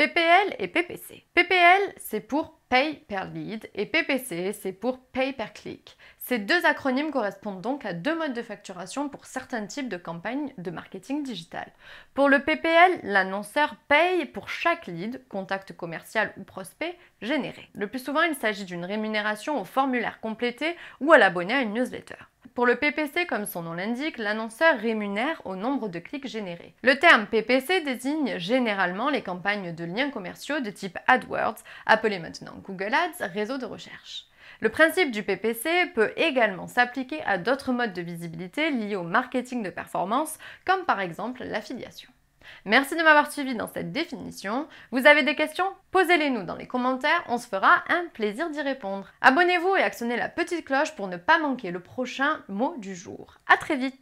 PPL et PPC. PPL, c'est pour Pay per lead et PPC, c'est pour Pay per click. Ces deux acronymes correspondent donc à deux modes de facturation pour certains types de campagnes de marketing digital. Pour le PPL, l'annonceur paye pour chaque lead, contact commercial ou prospect, généré. Le plus souvent, il s'agit d'une rémunération au formulaire complété ou à l'abonné à une newsletter. Pour le PPC, comme son nom l'indique, l'annonceur rémunère au nombre de clics générés. Le terme PPC désigne généralement les campagnes de liens commerciaux de type AdWords, appelées maintenant Google Ads, réseau de recherche. Le principe du PPC peut également s'appliquer à d'autres modes de visibilité liés au marketing de performance, comme par exemple l'affiliation. Merci de m'avoir suivi dans cette définition. Vous avez des questions Posez-les nous dans les commentaires, on se fera un plaisir d'y répondre. Abonnez-vous et actionnez la petite cloche pour ne pas manquer le prochain mot du jour. À très vite